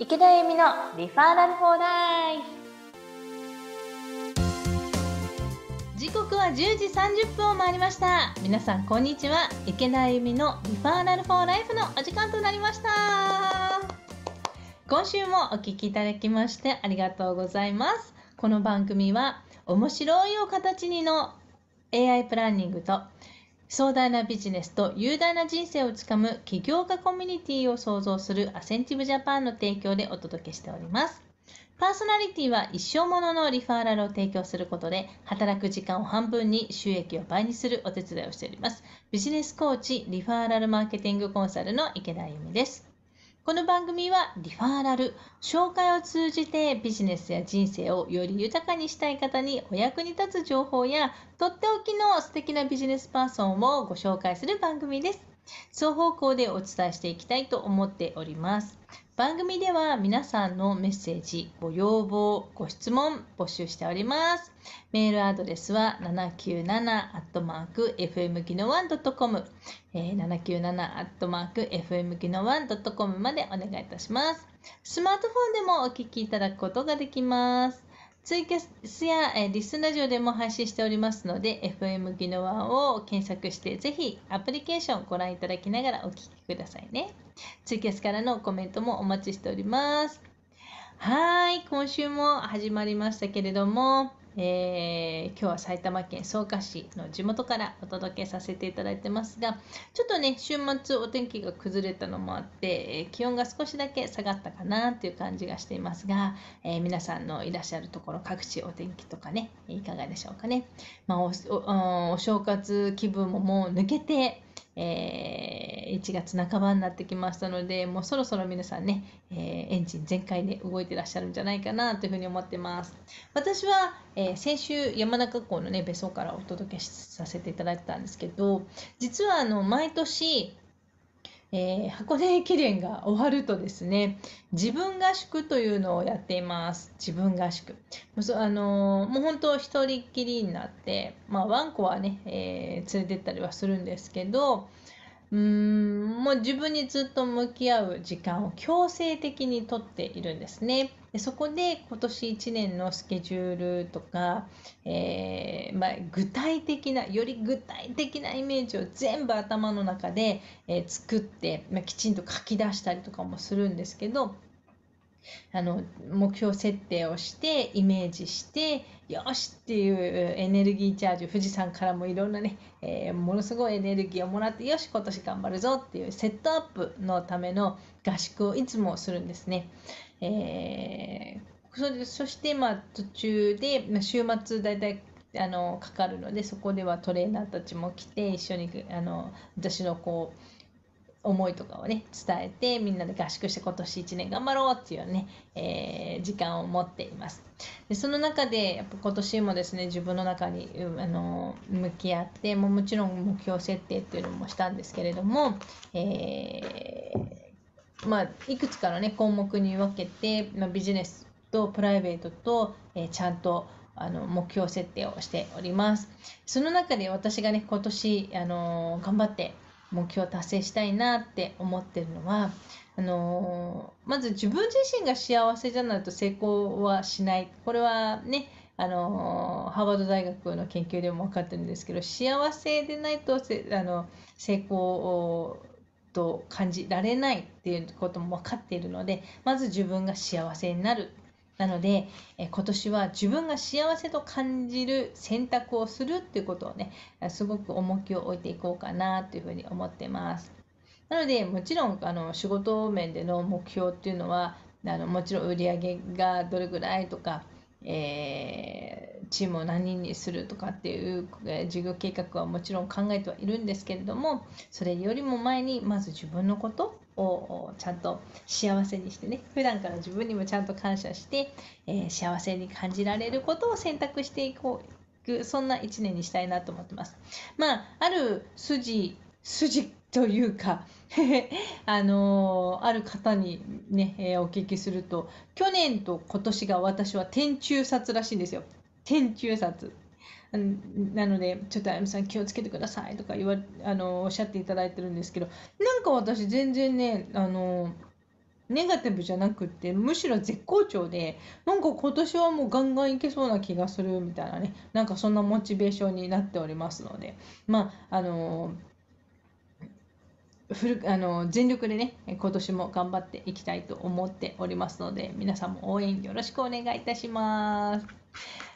池田恵美のリファーラルフォーライ時刻は10時30分を回りました皆さんこんにちは池田恵美のリファーラルフォーライフのお時間となりました今週もお聞きいただきましてありがとうございますこの番組は面白いお形にの AI プランニングと壮大なビジネスと雄大な人生をつかむ起業家コミュニティを創造するアセンティブジャパンの提供でお届けしております。パーソナリティは一生もののリファーラルを提供することで、働く時間を半分に収益を倍にするお手伝いをしております。ビジネスコーチ、リファーラルマーケティングコンサルの池田由美です。この番組はリファーラル、紹介を通じてビジネスや人生をより豊かにしたい方にお役に立つ情報や、とっておきの素敵なビジネスパーソンをご紹介する番組です。双方向でお伝えしていきたいと思っております。番組では皆さんのメッセージ、ご要望、ご質問募集しております。メールアドレスは 797-fmgino1.com、えー、797-fmgino1.com までお願いいたします。スマートフォンでもお聞きいただくことができます。ツイキャスや、えリスナジオでも配信しておりますので、FM ギノワを検索して、ぜひアプリケーションをご覧いただきながらお聴きくださいね。ツイキャスからのコメントもお待ちしております。はい、今週も始まりましたけれども、えー、今日は埼玉県草加市の地元からお届けさせていただいてますがちょっとね週末お天気が崩れたのもあって、え気温が少しだけ下がったかなという感じがしていますが、えー、皆さんのいらっしゃるところ各地お天気とかねいかがでしょうかね、まあ、おおお正月気分ももう抜けてえー、1月半ばになってきましたのでもうそろそろ皆さんね、えー、エンジン全開で動いてらっしゃるんじゃないかなというふうに思ってます私は、えー、先週山中港のね別荘からお届けさせていただいたんですけど実はあの毎年えー、箱根駅伝が終わるとですね、自分合宿というのをやっています。自分合宿。あのー、もう本当一人きりになって、まあワンコはね、えー、連れてったりはするんですけど、うん、もう自分にずっと向き合う時間を強制的にとっているんですね。でそこで今年1年のスケジュールとか、えー、まあ、具体的なより具体的なイメージを全部頭の中で、えー、作って、まあ、きちんと書き出したりとかもするんですけどあの目標設定をしてイメージしてよしっていうエネルギーチャージ富士山からもいろんなね、えー、ものすごいエネルギーをもらってよし今年頑張るぞっていうセットアップのための合宿をいつもするんですね。えー、そしてまあ途中で、まあ、週末大体あのかかるのでそこではトレーナーたちも来て一緒にあの私のこう思いとかをね伝えてみんなで合宿して今年1年頑張ろうっていうね、えー、時間を持っていますでその中でやっぱ今年もですね自分の中にあの向き合ってももちろん目標設定っていうのもしたんですけれども、えー、まあ、いくつかのね項目に分けて、まあ、ビジネスとプライベートと、えー、ちゃんとあの目標設定をしておりますその中で私がね今年あの頑張って目標を達成したいなって思ってるのはあのー、まず自分自身が幸せじゃないと成功はしないこれはねあのー、ハーバード大学の研究でも分かってるんですけど幸せでないとあの成功と感じられないっていうことも分かっているのでまず自分が幸せになるなので、え今年は自分が幸せと感じる選択をするっていうことをね、すごく重きを置いていこうかなというふうに思ってます。なので、もちろん、あの、仕事面での目標っていうのは、あの、もちろん売り上げがどれぐらいとか、えー、チームを何人にするとかっていう、事業計画はもちろん考えてはいるんですけれどもそれよりも前にまず自分のことをちゃんと幸せにしてね普段から自分にもちゃんと感謝して、えー、幸せに感じられることを選択していこうそんな1年にしたいなと思ってます。まあ、ある筋筋というか あのー、ある方にね、えー、お聞きすると去年と今年が私は天中殺らしいんですよ。天中殺なので、ちょっとあやみさん気をつけてくださいとか言わあのおっしゃっていただいてるんですけど、なんか私全然ね、あの、ネガティブじゃなくて、むしろ絶好調で、なんか今年はもうガンガンいけそうな気がするみたいなね、なんかそんなモチベーションになっておりますので、まあ、あのふるあの全力でね今年も頑張っていきたいと思っておりますので皆さんも応援よろしくお願いいたします。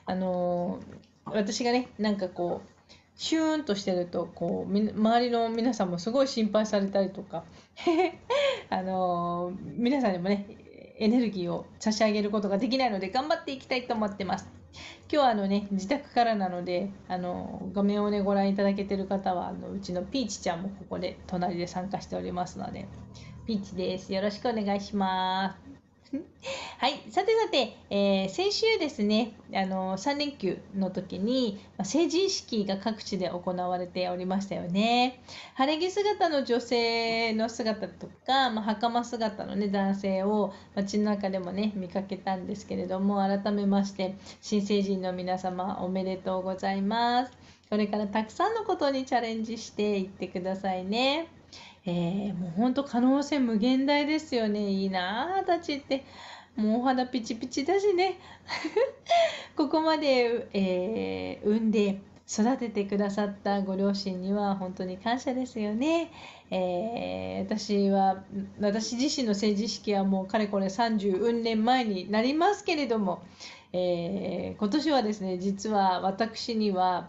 あの私がねなんかこうシューンとしてるとこう周りの皆さんもすごい心配されたりとか あのー、皆さんにもねエネルギーを差し上げることができないので頑張っていきたいと思ってます。今日はあのね自宅からなのであの画面をねご覧いただけてる方はあのうちのピーチちゃんもここで隣で参加しておりますのでピーチですよろしくお願いしますはい、さてさて、えー、先週ですね、あの3連休の時に、ま成人式が各地で行われておりましたよね。晴れ着姿の女性の姿とか、まあ、袴姿の、ね、男性を街の中でもね、見かけたんですけれども、改めまして、新成人の皆様、おめでとうございます。これからたくさんのことにチャレンジしていってくださいね。えー、もうほんと可能性無限大ですよね。いいなあ、たちって。もうお肌ピチピチだしね。ここまで、えー、産んで育ててくださったご両親には本当に感謝ですよね。えー、私は、私自身の成人式はもうかれこれ30年前になりますけれども、えー、今年はですね、実は私には、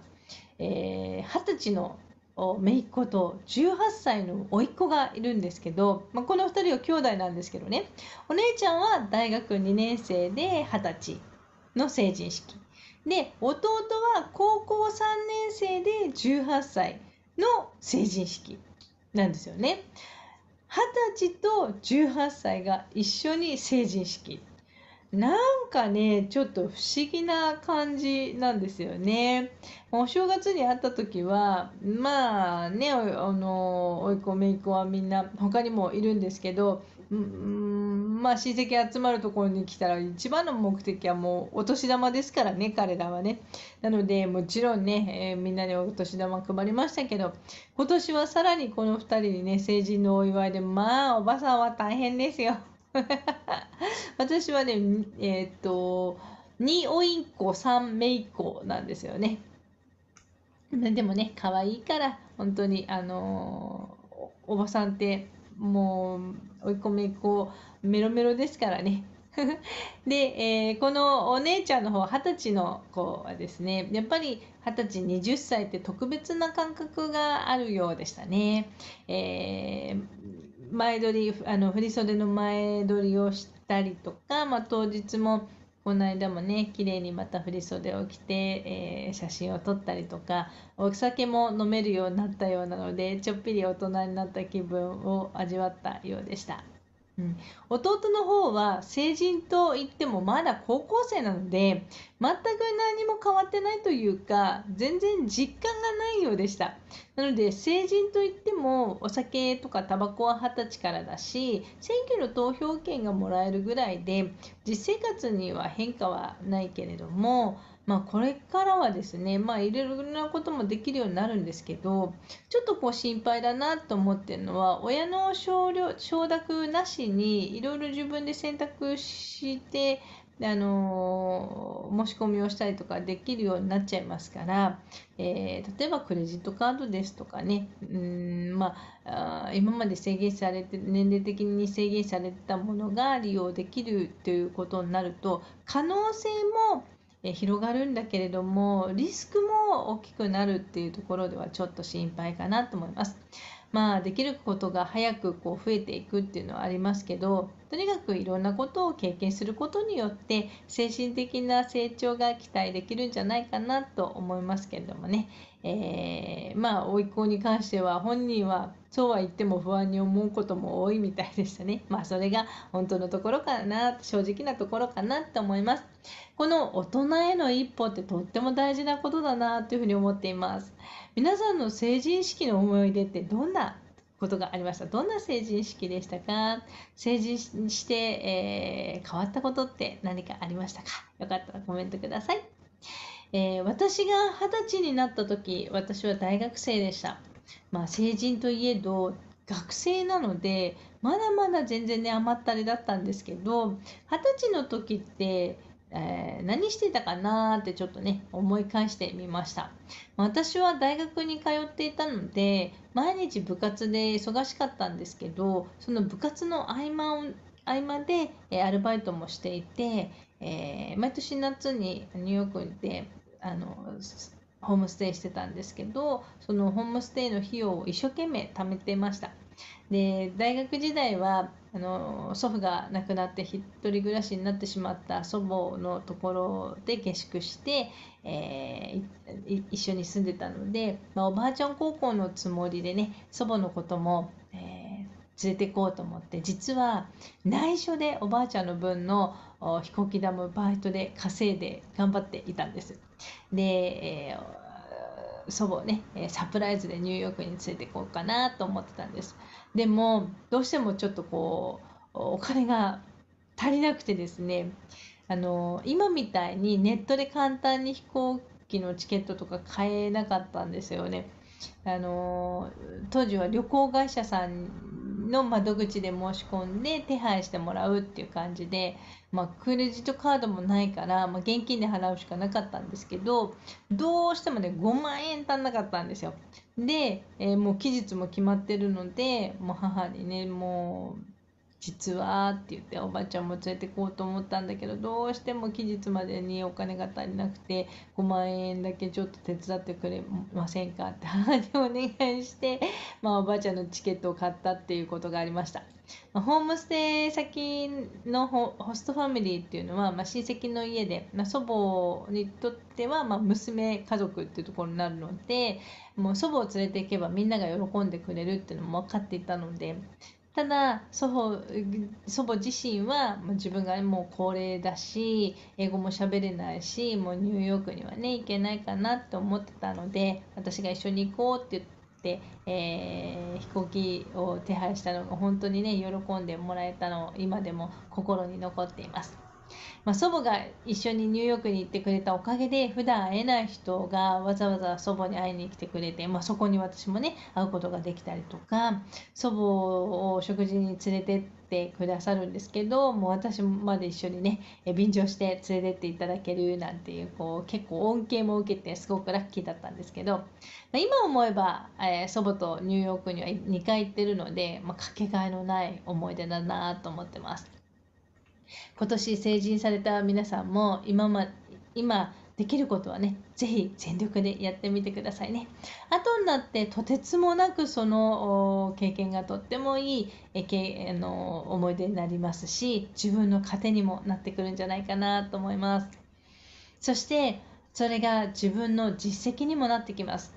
えー、20歳の姪っ子と18歳の甥っ子がいるんですけど、まあ、この2人は兄弟なんですけどねお姉ちゃんは大学2年生で二十歳の成人式で弟は高校3年生で18歳の成人式なんですよね。二十歳と18歳が一緒に成人式なんかね、ちょっと不思議な感じなんですよね。お正月に会った時は、まあね、あの、おいっ子、めいっ子はみんな他にもいるんですけど、うん、まあ親戚集まるところに来たら一番の目的はもうお年玉ですからね、彼らはね。なので、もちろんね、えー、みんなにお年玉配りましたけど、今年はさらにこの2人にね、成人のお祝いで、まあおばさんは大変ですよ。私はね、えっ、と、2おいっこ、3めいっこなんですよね。でもね、可愛いから、本当に、あのー、おばさんって、もう、追い込めっ子、メロメロですからね。で、えー、このお姉ちゃんの方、二十歳の子はですね、やっぱり二十歳、20歳って特別な感覚があるようでしたね。えー、前撮りあの振り袖の前撮りをしたりとか、まあ、当日もこの間もね綺麗にまた振り袖を着て、えー、写真を撮ったりとかお酒も飲めるようになったようなのでちょっぴり大人になった気分を味わったようでした。うん、弟の方は成人といってもまだ高校生なので全く何も変わってないというか全然実感がないようでしたなので成人といってもお酒とかタバコは二十歳からだし選挙の投票権がもらえるぐらいで実生活には変化はないけれどもまあ、これからはですね、まあ、いろいろなこともできるようになるんですけどちょっとこう心配だなと思ってるのは親の承諾なしにいろいろ自分で選択してあのー、申し込みをしたりとかできるようになっちゃいますから、えー、例えばクレジットカードですとかねうん、まあ、今まで制限されて年齢的に制限されてたものが利用できるということになると可能性も広がるんだけれどもリスクも大きくなるっていうところではちょっと心配かなと思います。まあ、できることが早くこう増えていくっていうのはありますけどとにかくいろんなことを経験することによって精神的な成長が期待できるんじゃないかなと思いますけれどもね、えー、まあ甥っ子に関しては本人はそうは言っても不安に思うことも多いみたいでしたね。まあそれが本当のところかな、正直なところかなと思います。この大人への一歩ってとっても大事なことだなというふうに思っています。皆さんの成人式の思い出ってどんなことがありましたどんな成人式でしたか成人して、えー、変わったことって何かありましたかよかったらコメントください。えー、私が二十歳になった時私は大学生でした、まあ、成人といえど学生なのでまだまだ全然ね甘ったれだったんですけど二十歳の時ってえー、何してたかなーってちょっとね思い返してみました私は大学に通っていたので毎日部活で忙しかったんですけどその部活の合間を合間で、えー、アルバイトもしていて、えー、毎年夏にニューヨークであのホームステイしてたんですけどそのホームステイの費用を一生懸命貯めてましたで大学時代はあの祖父が亡くなって一人暮らしになってしまった祖母のところで下宿して、えー、一緒に住んでたので、まあ、おばあちゃん高校のつもりでね祖母のことも、えー、連れてこうと思って実は内緒でおばあちゃんの分の飛行機玉バイトで稼いで頑張っていたんです。で、えー、祖母ねサプライズでニューヨークに連れて行こうかなと思ってたんですでもどうしてもちょっとこうお金が足りなくてですねあの今みたいにネットで簡単に飛行機のチケットとか買えなかったんですよね。あの当時は旅行会社さんの窓口で申し込んで手配してもらうっていう感じで、まあ、クレジットカードもないから、まあ、現金で払うしかなかったんですけどどうしてもね5万円足んなかったんですよで、えー、もう期日も決まってるのでもう母にねもう実は」って言っておばあちゃんも連れてこうと思ったんだけどどうしても期日までにお金が足りなくて5万円だけちょっと手伝ってくれませんかって母にお願いして、まあ、おばあちゃんのチケットを買ったっていうことがありました。ホームステイ先のホストファミリーっていうのは、まあ、親戚の家で、まあ、祖母にとっては、まあ、娘家族っていうところになるのでもう祖母を連れていけばみんなが喜んでくれるっていうのも分かっていたのでただ祖母祖母自身は自分がもう高齢だし英語も喋れないしもうニューヨークにはね行けないかなって思ってたので私が一緒に行こうって言って。えー、飛行機を手配したのが本当にね喜んでもらえたのを今でも心に残っています。まあ、祖母が一緒にニューヨークに行ってくれたおかげで普段会えない人がわざわざ祖母に会いに来てくれて、まあ、そこに私もね会うことができたりとか祖母を食事に連れてってくださるんですけどもう私まで一緒にね便乗して連れてっていただけるなんていうこう結構恩恵も受けてすごくラッキーだったんですけど、まあ、今思えば、えー、祖母とニューヨークには2回行ってるので、まあ、かけがえのない思い出だなと思ってます。今年成人された皆さんも今ま今できることはね是非全力でやってみてくださいね後になってとてつもなくその経験がとってもいいえけあの思い出になりますし自分の糧にもなってくるんじゃないかなと思いますそしてそれが自分の実績にもなってきます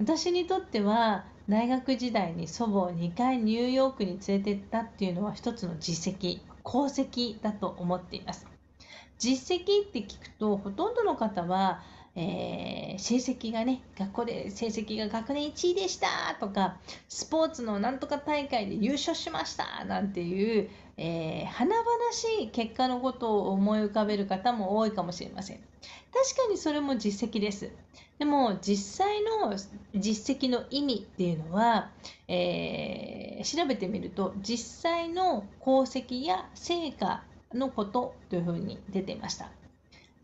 私にとっては大学時代に祖母を2回ニューヨークに連れてったっていうのは一つの実績功績だと思っています。実績って聞くとほとんどの方は、えー、成績がね学校で成績が学年1位でしたとかスポーツのなんとか大会で優勝しましたなんていう、えー、華々しい結果のことを思い浮かべる方も多いかもしれません確かにそれも実績ですでも実際の実績の意味っていうのは、えー、調べてみると実際の功績や成果のことというふうに出ていました。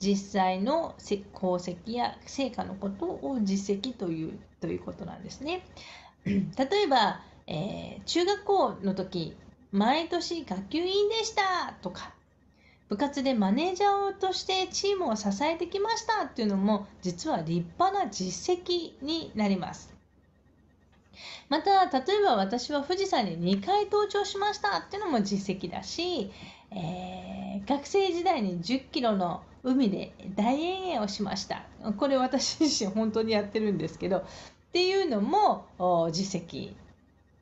実際の功績や成果のことを実績というということなんですね。例えば、えー、中学校の時毎年学級委員でしたとか部活でマネージャーとしてチームを支えてきましたっていうのも実は立派な実績になりますまた例えば私は富士山に2回登頂しましたっていうのも実績だし、えー、学生時代に1 0キロの海で大遠泳をしましたこれ私自身本当にやってるんですけどっていうのも実績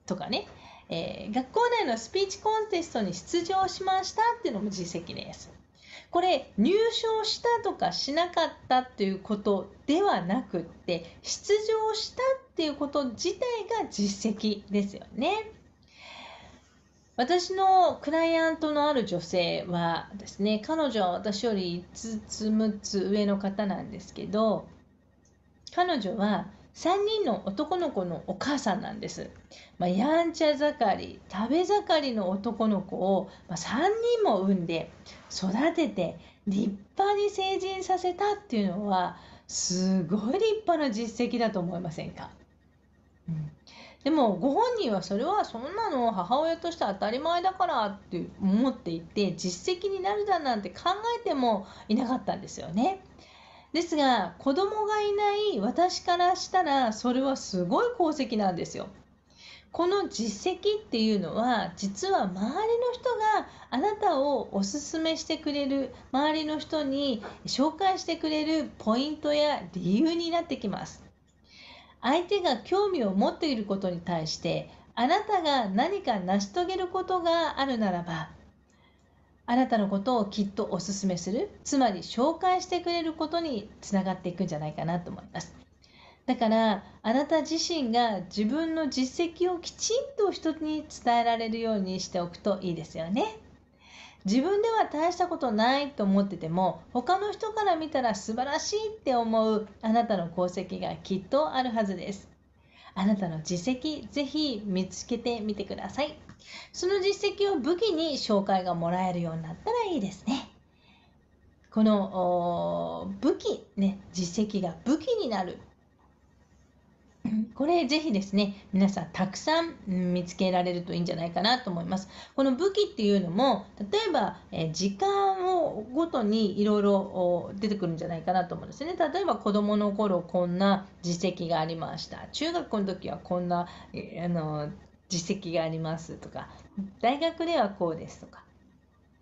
とかねえー、学校内のスピーチコンテストに出場しましたっていうのも実績です。これ入賞したとかしなかったっていうことではなくって出場したっていうこと自体が実績ですよね。私のクライアントのある女性はですね彼女は私より5つ6つ上の方なんですけど彼女は3人の男の子のお母さんなんです。まあ、やんちゃ盛り食べ盛りの男の子を、まあ、3人も産んで育てて立派に成人させたっていうのはすごい立派な実績だと思いませんか、うん、でもご本人はそれはそんなの母親として当たり前だからって思っていて実績になるだなんて考えてもいなかったんですよね。ですが子供がいない私からしたらそれはすごい功績なんですよ。この実績っていうのは実は周りの人があなたをおすすめしてくれる周りの人に紹介してくれるポイントや理由になってきます相手が興味を持っていることに対してあなたが何か成し遂げることがあるならばあなたのことをきっとおすすめするつまり紹介してくれることにつながっていくんじゃないかなと思いますだからあなた自身が自分の実績をきちんと人に伝えられるようにしておくといいですよね自分では大したことないと思ってても他の人から見たら素晴らしいって思うあなたの功績がきっとあるはずですあなたの実績ぜひ見つけてみてくださいその実績を武器に紹介がもらえるようになったらいいですね。この武器、ね、実績が武器になる。これぜひですね、皆さんたくさん見つけられるといいんじゃないかなと思います。この武器っていうのも、例えば、え時間をごとにいろいろ出てくるんじゃないかなと思うんですね。例えば子供の頃こんな実績がありました。中学校の時はこんな、えあの実績がありますとか大学ではこうですとか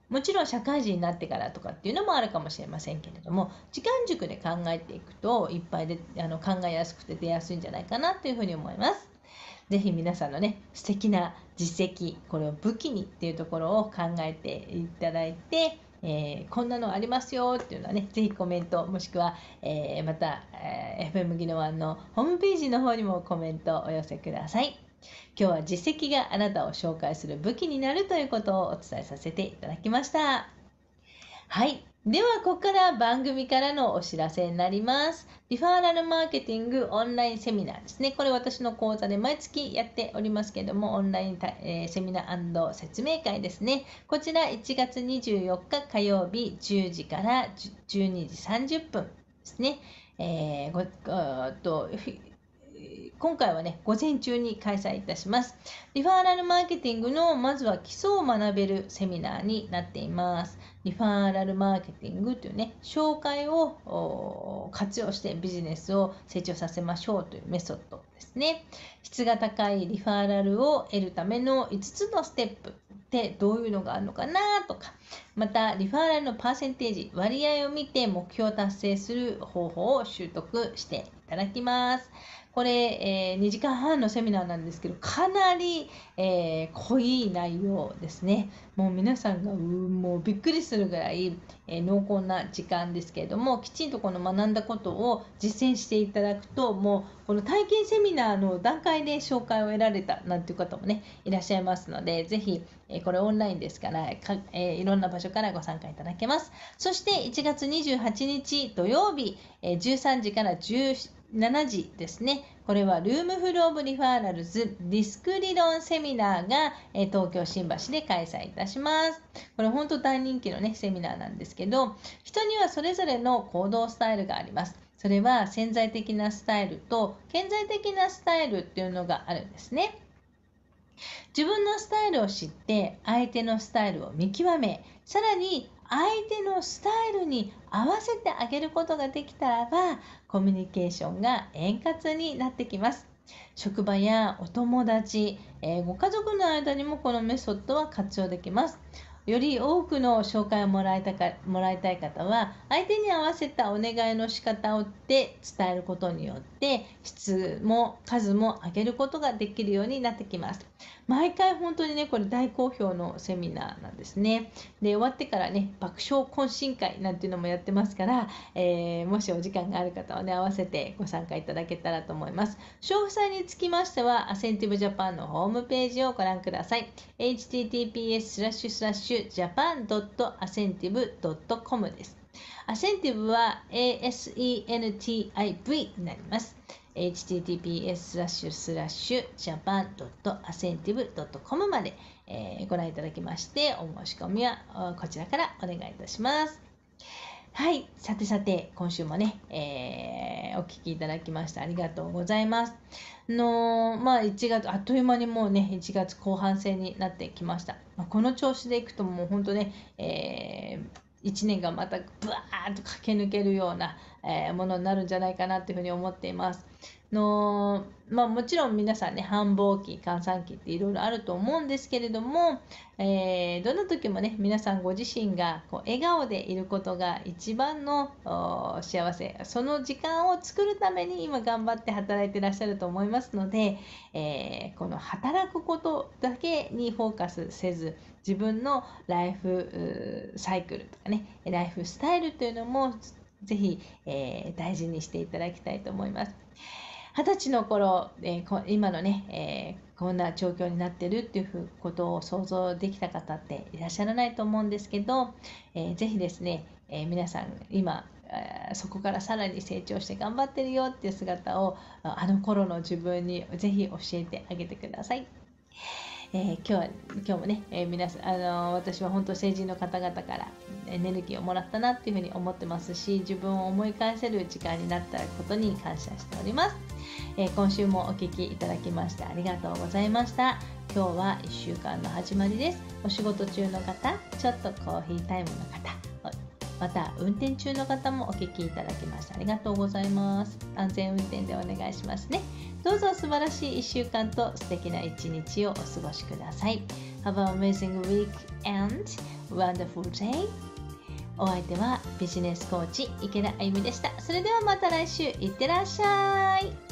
もちろん社会人になってからとかっていうのもあるかもしれませんけれども時間軸で考えていくといっぱいであの考えやすくて出やすいんじゃないかなというふうに思います。ぜひ皆さんのね素敵な実績これを武器にっていうところを考えていただいて、えー、こんなのありますよっていうのはねぜひコメントもしくは、えー、また、えー、FM ギノワンのホームページの方にもコメントお寄せください。今日は実績があなたを紹介する武器になるということをお伝えさせていただきました。はい。では、ここから番組からのお知らせになります。リファーラルマーケティングオンラインセミナーですね。これ私の講座で毎月やっておりますけれども、オンライン、えー、セミナー説明会ですね。こちら1月24日火曜日10時から12時30分ですね。えー、ごっと今回はね、午前中に開催いたします。リファーラルマーケティングの、まずは基礎を学べるセミナーになっています。リファーラルマーケティングというね、紹介を活用してビジネスを成長させましょうというメソッドですね。質が高いリファーラルを得るための5つのステップってどういうのがあるのかなとか、またリファーラルのパーセンテージ、割合を見て目標を達成する方法を習得してただきます。これ、えー、2時間半のセミナーなんですけど、かなり、えー、濃い内容ですね。もう皆さんが、うもうびっくりするぐらい、えー、濃厚な時間ですけれども、きちんとこの学んだことを実践していただくと、もうこの体験セミナーの段階で紹介を得られたなんていう方もね、いらっしゃいますので、ぜひ、えー、これオンラインですからか、えいろんな場所からご参加いただけます。そして1月28日土曜日、え13時から17 7時ですね、これはルームフルオブリファーラルズィスク理論セミナーが、え東京新橋で開催いたします。これ本当大人気のね、セミナーなんですけど、人にはそれぞれの行動スタイルがあります。それは潜在的なスタイルと潜在的なスタイルっていうのがあるんですね。自分のスタイルを知って相手のスタイルを見極めさらに相手のスタイルに合わせてあげることができたらばコミュニケーションが円滑になってきます職場やお友達、えー、ご家族の間にもこのメソッドは活用できますより多くの紹介をもらいたかもらいたい方は相手に合わせたお願いの仕方をで伝えることによって質も数も上げることができるようになってきます。毎回本当にねこれ大好評のセミナーなんですね。で終わってからね爆笑懇親会なんていうのもやってますから、えー、もしお時間がある方はね合わせてご参加いただけたらと思います。詳細につきましてはアセンティブジャパンのホームページをご覧ください。https japan.ascentive.com です。アセンティブは ASENTIV になります。https スラッシュスラッシュ j a p a n a s セ e n t i v e c o m まで、えー、ご覧いただきまして、お申し込みはこちらからお願いいたします。はい、さてさて、今週もね、えー、お聞きいただきましてありがとうございます。のまあ、1月、あっという間にもうね、1月後半戦になってきました。まあ、この調子でいくともう本当ね、えー1年がまたブワーッと駆け抜けるような、えー、ものになるんじゃないかなというふうに思っています。のまあ、もちろん皆さんね繁忙期閑散期っていろいろあると思うんですけれども、えー、どんな時もね皆さんご自身がこう笑顔でいることが一番の幸せその時間を作るために今頑張って働いてらっしゃると思いますので、えー、この働くことだけにフォーカスせず自分のライフサイクルとかねライフスタイルというのもぜひ、えー、大事にしていただきたいと思います。二十歳の頃、えー、今のね、えー、こんな状況になってるっていうことを想像できた方っていらっしゃらないと思うんですけど、えー、ぜひですね、えー、皆さん今そこからさらに成長して頑張ってるよっていう姿をあの頃の自分にぜひ教えてあげてください。えー、今日は今日もね、えー、皆さん、あの私は本当成人の方々からエネルギーをもらったなっていうふうに思ってますし自分を思い返せる時間になったことに感謝しております、えー、今週もお聴きいただきましてありがとうございました今日は1週間の始まりですお仕事中の方ちょっとコーヒータイムの方また運転中の方もお聞きいただきましてありがとうございます安全運転でお願いしますねどうぞ素晴らしい1週間と素敵な1日をお過ごしください Have an amazing week and wonderful day お相手はビジネスコーチ池田あゆみでしたそれではまた来週いってらっしゃい